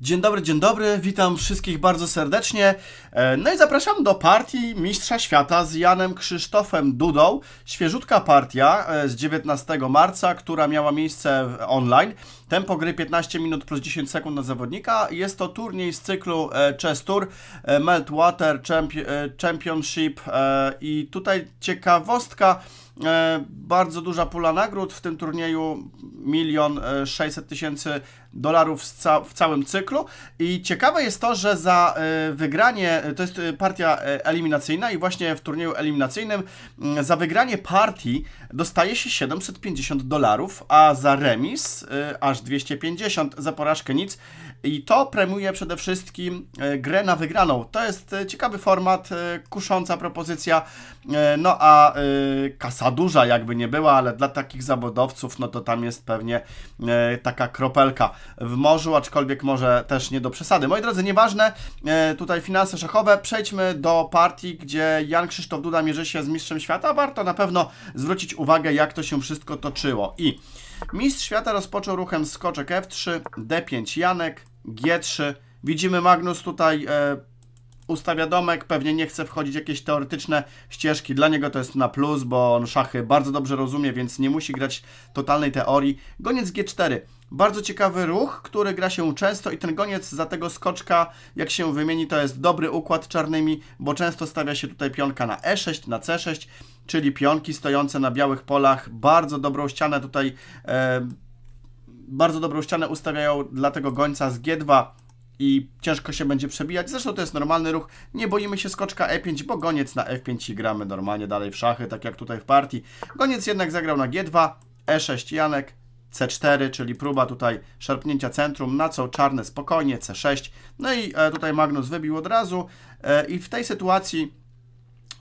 Dzień dobry, dzień dobry, witam wszystkich bardzo serdecznie. E, no i zapraszam do partii Mistrza Świata z Janem Krzysztofem Dudą. Świeżutka partia e, z 19 marca, która miała miejsce online. Tempo gry 15 minut plus 10 sekund na zawodnika. Jest to turniej z cyklu e, Chess Tour, e, Meltwater e, Championship i tutaj ciekawostka, bardzo duża pula nagród w tym turnieju, milion 600 tysięcy dolarów w całym cyklu i ciekawe jest to, że za wygranie, to jest partia eliminacyjna i właśnie w turnieju eliminacyjnym mm, za wygranie partii dostaje się 750 dolarów, a za remis y, aż 250, za porażkę nic. I to premiuje przede wszystkim y, grę na wygraną. To jest y, ciekawy format, kusząca propozycja. No a kasa duża jakby nie była, ale dla takich zawodowców no to tam jest pewnie taka kropelka w morzu, aczkolwiek może też nie do przesady. Moi drodzy, nieważne, tutaj finanse szachowe. Przejdźmy do partii, gdzie Jan Krzysztof Duda mierzy się z mistrzem świata. Warto na pewno zwrócić uwagę, jak to się wszystko toczyło. I mistrz świata rozpoczął ruchem skoczek F3, D5 Janek, G3. Widzimy Magnus tutaj e, ustawia domek, pewnie nie chce wchodzić w jakieś teoretyczne ścieżki. Dla niego to jest na plus, bo on szachy bardzo dobrze rozumie, więc nie musi grać totalnej teorii. Goniec G4. Bardzo ciekawy ruch, który gra się często i ten goniec za tego skoczka, jak się wymieni, to jest dobry układ czarnymi, bo często stawia się tutaj pionka na E6, na C6, czyli pionki stojące na białych polach. Bardzo dobrą ścianę tutaj, e, bardzo dobrą ścianę ustawiają dla tego gońca z G2 i ciężko się będzie przebijać. Zresztą to jest normalny ruch. Nie boimy się skoczka e5, bo goniec na f5 i gramy normalnie dalej w szachy, tak jak tutaj w partii. Goniec jednak zagrał na g2, e6 Janek, c4, czyli próba tutaj szarpnięcia centrum, na co czarne spokojnie, c6. No i e, tutaj Magnus wybił od razu e, i w tej sytuacji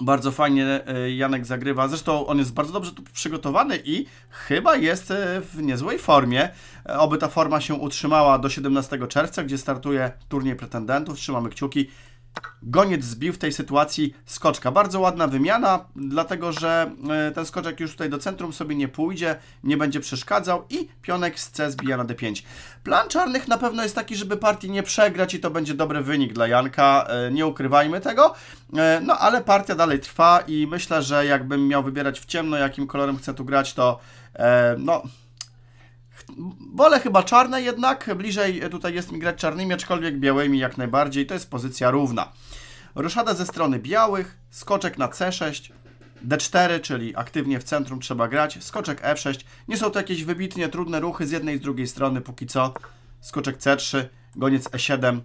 bardzo fajnie e, Janek zagrywa. Zresztą on jest bardzo dobrze tu przygotowany i chyba jest e, w niezłej formie. E, oby ta forma się utrzymała do 17 czerwca, gdzie startuje turniej pretendentów. Trzymamy kciuki. Goniec zbił w tej sytuacji skoczka. Bardzo ładna wymiana, dlatego że e, ten skoczek już tutaj do centrum sobie nie pójdzie, nie będzie przeszkadzał i pionek z C zbija na D5. Plan czarnych na pewno jest taki, żeby partii nie przegrać i to będzie dobry wynik dla Janka, e, nie ukrywajmy tego, e, no ale partia dalej trwa i myślę, że jakbym miał wybierać w ciemno, jakim kolorem chcę tu grać, to no Wolę chyba czarne jednak, bliżej tutaj jest mi grać czarnymi, aczkolwiek białymi jak najbardziej, to jest pozycja równa. Roszada ze strony białych, skoczek na C6, D4, czyli aktywnie w centrum trzeba grać, skoczek F6. Nie są to jakieś wybitnie trudne ruchy z jednej i z drugiej strony, póki co skoczek C3, goniec E7,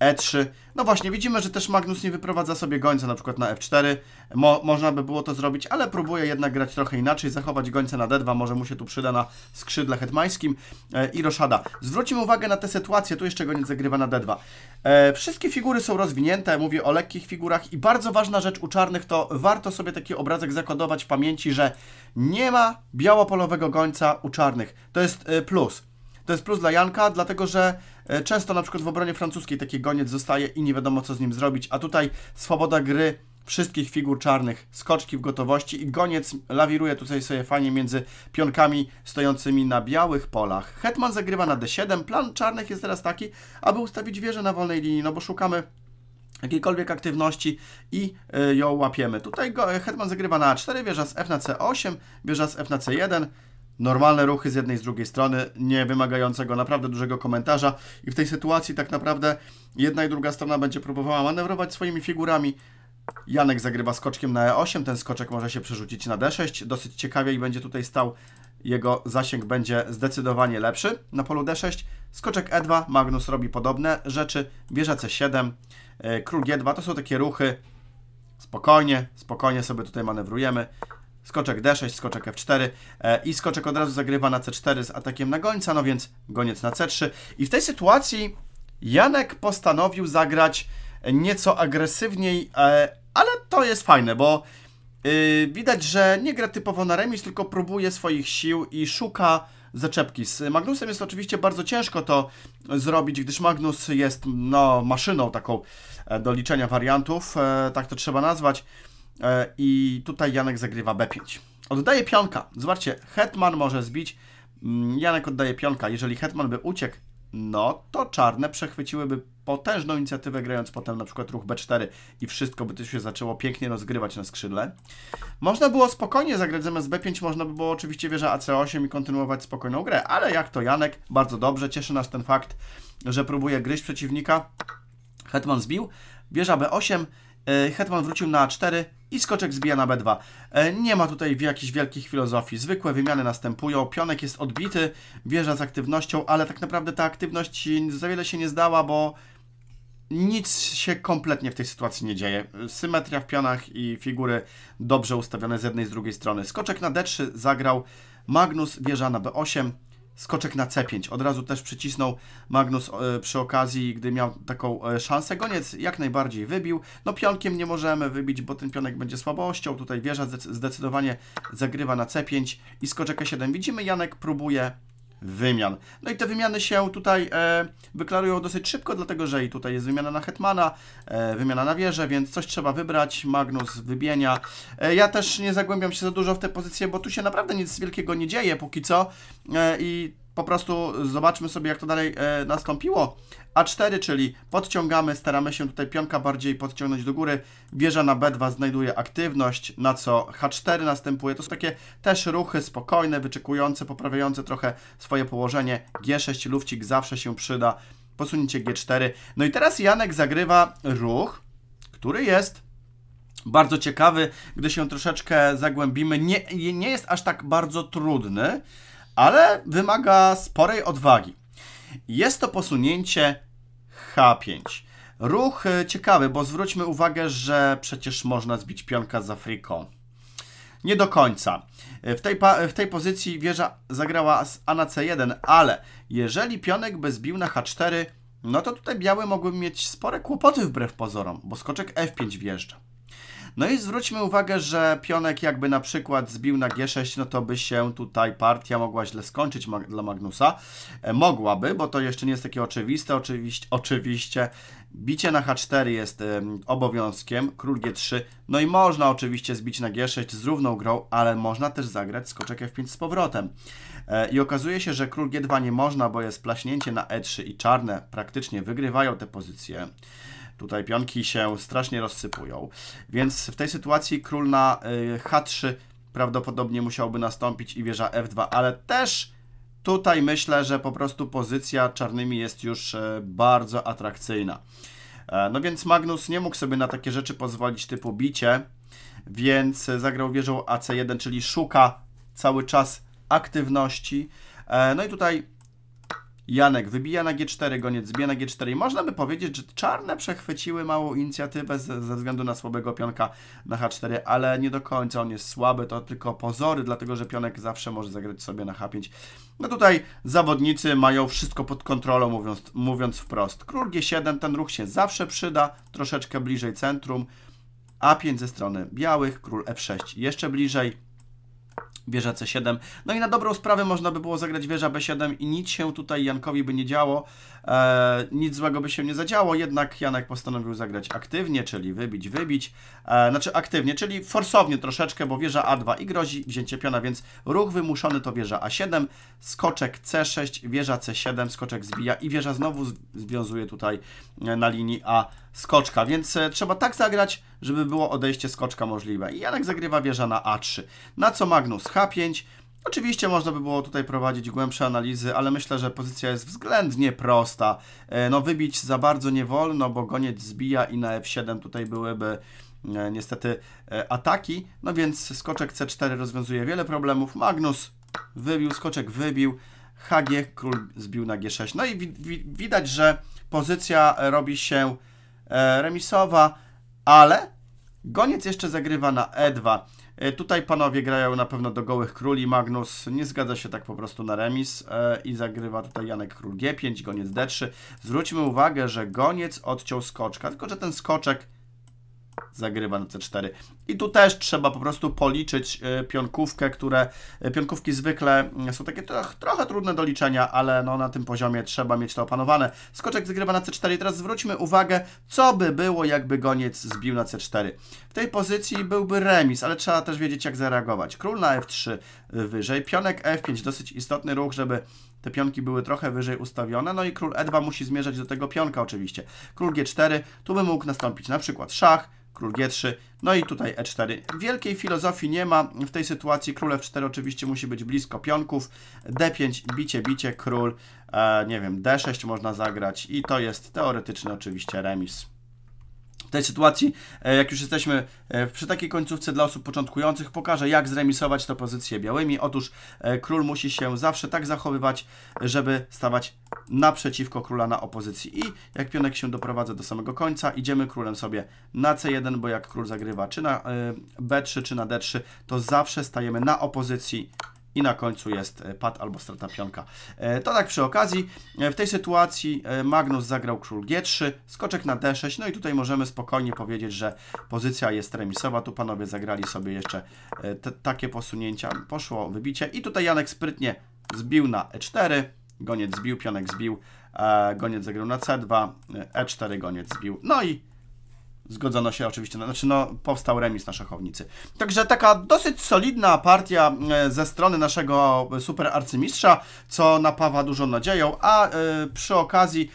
E3. No właśnie, widzimy, że też Magnus nie wyprowadza sobie gońca na przykład na F4. Mo można by było to zrobić, ale próbuje jednak grać trochę inaczej, zachować gońca na D2, może mu się tu przyda na skrzydle hetmańskim e, i roszada. Zwróćmy uwagę na tę sytuację, tu jeszcze goniec zagrywa na D2. E, wszystkie figury są rozwinięte, mówię o lekkich figurach i bardzo ważna rzecz u czarnych to warto sobie taki obrazek zakodować w pamięci, że nie ma białopolowego gońca u czarnych. To jest e, plus. To jest plus dla Janka, dlatego że e, często na przykład w obronie francuskiej taki goniec zostaje i nie wiadomo co z nim zrobić, a tutaj swoboda gry wszystkich figur czarnych, skoczki w gotowości i goniec lawiruje tutaj sobie fajnie między pionkami stojącymi na białych polach. Hetman zagrywa na d7, plan czarnych jest teraz taki, aby ustawić wieżę na wolnej linii, no bo szukamy jakiejkolwiek aktywności i e, ją łapiemy. Tutaj go, Hetman zagrywa na A4, wieża z F na C8, wieża z F na C1, normalne ruchy z jednej i z drugiej strony, nie wymagającego naprawdę dużego komentarza i w tej sytuacji tak naprawdę jedna i druga strona będzie próbowała manewrować swoimi figurami. Janek zagrywa skoczkiem na E8, ten skoczek może się przerzucić na D6, dosyć ciekawie i będzie tutaj stał, jego zasięg będzie zdecydowanie lepszy na polu D6. Skoczek E2, Magnus robi podobne rzeczy, bierze C7, e, król G2, to są takie ruchy, spokojnie, spokojnie sobie tutaj manewrujemy skoczek D6, skoczek F4 e, i skoczek od razu zagrywa na C4 z atakiem na gońca, no więc goniec na C3. I w tej sytuacji Janek postanowił zagrać nieco agresywniej, e, ale to jest fajne, bo y, widać, że nie gra typowo na remis, tylko próbuje swoich sił i szuka zaczepki. Z Magnusem jest oczywiście bardzo ciężko to zrobić, gdyż Magnus jest no, maszyną taką e, do liczenia wariantów, tak to trzeba nazwać. E, I tutaj Janek zagrywa B5. Oddaje pionka. Zobaczcie, hetman może zbić. Mm, Janek oddaje pionka. Jeżeli hetman by uciekł, no to czarne przechwyciłyby potężną inicjatywę, grając potem na przykład ruch B4 i wszystko by tu się zaczęło pięknie rozgrywać na skrzydle. Można było spokojnie zagrać zamiast B5, można by było oczywiście wieża AC8 i kontynuować spokojną grę, ale jak to Janek, bardzo dobrze, cieszy nas ten fakt, że próbuje gryźć przeciwnika. Hetman zbił, wieża B8 E, Hetman wrócił na A4 i skoczek zbija na B2. E, nie ma tutaj jakichś wielkich filozofii. Zwykłe wymiany następują. Pionek jest odbity, wieża z aktywnością, ale tak naprawdę ta aktywność za wiele się nie zdała, bo nic się kompletnie w tej sytuacji nie dzieje. Symetria w pionach i figury dobrze ustawione z jednej i z drugiej strony. Skoczek na D3 zagrał. Magnus wieża na B8 skoczek na C5. Od razu też przycisnął Magnus e, przy okazji, gdy miał taką e, szansę. Goniec jak najbardziej wybił. No pionkiem nie możemy wybić, bo ten pionek będzie słabością. Tutaj wieża zdecydowanie zagrywa na C5 i skoczek E7. Widzimy, Janek próbuje wymian. No i te wymiany się tutaj e, wyklarują dosyć szybko, dlatego że i tutaj jest wymiana na Hetmana, e, wymiana na wieżę, więc coś trzeba wybrać. Magnus wybienia. E, ja też nie zagłębiam się za dużo w te pozycje, bo tu się naprawdę nic wielkiego nie dzieje póki co e, i po prostu zobaczmy sobie, jak to dalej e, nastąpiło. A4, czyli podciągamy, staramy się tutaj pionka bardziej podciągnąć do góry. Wieża na B2 znajduje aktywność, na co H4 następuje. To są takie też ruchy spokojne, wyczekujące, poprawiające trochę swoje położenie. G6, lufcik zawsze się przyda. Posunięcie G4. No i teraz Janek zagrywa ruch, który jest bardzo ciekawy, gdy się troszeczkę zagłębimy. Nie, nie jest aż tak bardzo trudny ale wymaga sporej odwagi. Jest to posunięcie H5. Ruch e, ciekawy, bo zwróćmy uwagę, że przecież można zbić pionka z Afriką. Nie do końca. E, w tej, e, w tej pozycji wieża zagrała z A na C1, ale jeżeli pionek by zbił na H4, no to tutaj białe mogły mieć spore kłopoty wbrew pozorom, bo skoczek F5 wjeżdża. No i zwróćmy uwagę, że pionek jakby na przykład zbił na G6, no to by się tutaj partia mogła źle skończyć dla Magnusa. E, mogłaby, bo to jeszcze nie jest takie oczywiste. Oczywiście, oczywiście bicie na H4 jest obowiązkiem, król G3. No i można oczywiście zbić na G6 z równą grą, ale można też zagrać skoczek F5 z powrotem. E, I okazuje się, że król G2 nie można, bo jest plaśnięcie na E3 i czarne praktycznie wygrywają te pozycje. Tutaj pionki się strasznie rozsypują. Więc w tej sytuacji król na y, H3 prawdopodobnie musiałby nastąpić i wieża F2, ale też tutaj myślę, że po prostu pozycja czarnymi jest już e, bardzo atrakcyjna. E, no więc Magnus nie mógł sobie na takie rzeczy pozwolić typu bicie, więc zagrał wieżą AC1, czyli szuka cały czas aktywności. E, no i tutaj Janek wybija na G4, goniec zbija na G4 i można by powiedzieć, że czarne przechwyciły małą inicjatywę ze, ze względu na słabego pionka na H4, ale nie do końca on jest słaby, to tylko pozory, dlatego że pionek zawsze może zagrać sobie na H5. No tutaj zawodnicy mają wszystko pod kontrolą, mówiąc, mówiąc wprost. Król G7, ten ruch się zawsze przyda, troszeczkę bliżej centrum. A5 ze strony białych, król F6 jeszcze bliżej, wieża C7. No i na dobrą sprawę można by było zagrać wieża B7 i nic się tutaj Jankowi by nie działo, e, nic złego by się nie zadziało, jednak Janek postanowił zagrać aktywnie, czyli wybić, wybić, e, znaczy aktywnie, czyli forsownie troszeczkę, bo wieża A2 i grozi wzięcie piona, więc ruch wymuszony to wieża A7, skoczek C6, wieża C7, skoczek zbija i wieża znowu związuje tutaj e, na linii A skoczka, więc e, trzeba tak zagrać, żeby było odejście skoczka możliwe. I Janek zagrywa wieża na A3, na co Magnus H5. Oczywiście można by było tutaj prowadzić głębsze analizy, ale myślę, że pozycja jest względnie prosta. E, no wybić za bardzo nie wolno, bo goniec zbija i na F7 tutaj byłyby e, niestety ataki. No więc skoczek C4 rozwiązuje wiele problemów. Magnus wybił, skoczek wybił. HG król zbił na G6. No i wi wi widać, że pozycja robi się E, remisowa, ale goniec jeszcze zagrywa na E2. E, tutaj panowie grają na pewno do gołych króli. Magnus nie zgadza się tak po prostu na remis e, i zagrywa tutaj Janek król G5, goniec D3. Zwróćmy uwagę, że goniec odciął skoczka, tylko że ten skoczek zagrywa na C4. I tu też trzeba po prostu policzyć e, pionkówkę, które e, pionkówki zwykle mm, są takie trochę trudne do liczenia, ale no na tym poziomie trzeba mieć to opanowane. Skoczek zagrywa na C4 i teraz zwróćmy uwagę, co by było, jakby goniec zbił na C4. W tej pozycji byłby remis, ale trzeba też wiedzieć, jak zareagować. Król na F3 wyżej, pionek F5, dosyć istotny ruch, żeby te pionki były trochę wyżej ustawione, no i król E2 musi zmierzać do tego pionka oczywiście. Król G4, tu by mógł nastąpić na przykład szach, król G3, no i tutaj E4. Wielkiej filozofii nie ma w tej sytuacji, król F4 oczywiście musi być blisko pionków, D5, bicie, bicie, król, e, nie wiem, D6 można zagrać i to jest teoretyczny oczywiście remis tej sytuacji, e, jak już jesteśmy e, przy takiej końcówce dla osób początkujących, pokażę jak zremisować tę pozycję białymi. Otóż e, król musi się zawsze tak zachowywać, żeby stawać naprzeciwko króla na opozycji. I jak pionek się doprowadza do samego końca, idziemy królem sobie na c1, bo jak król zagrywa czy na b3, czy na d3, to zawsze stajemy na opozycji i na końcu jest e, pad albo strata pionka. E, to tak przy okazji. E, w tej sytuacji Magnus zagrał król G3, skoczek na D6, no i tutaj możemy spokojnie powiedzieć, że pozycja jest remisowa. Tu panowie zagrali sobie jeszcze takie posunięcia. Poszło wybicie i tutaj Janek sprytnie zbił na E4, goniec zbił, pionek zbił, goniec zagrał na C2, E4, goniec zbił. No i Zgodzono się oczywiście, no, znaczy no, powstał remis na szachownicy. Także taka dosyć solidna partia e, ze strony naszego super arcymistrza, co napawa dużą nadzieją, a e, przy okazji,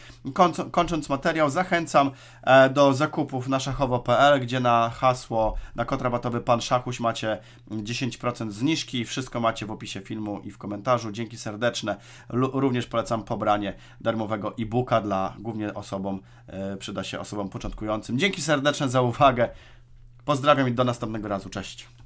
kończąc materiał, zachęcam e, do zakupów na szachowo.pl, gdzie na hasło, na kod rabatowy Pan Szachuś macie 10% zniżki, wszystko macie w opisie filmu i w komentarzu. Dzięki serdeczne. również polecam pobranie darmowego e-booka dla głównie osobom, przyda się osobom początkującym. Dzięki serdeczne serdeczne za uwagę. Pozdrawiam i do następnego razu. Cześć.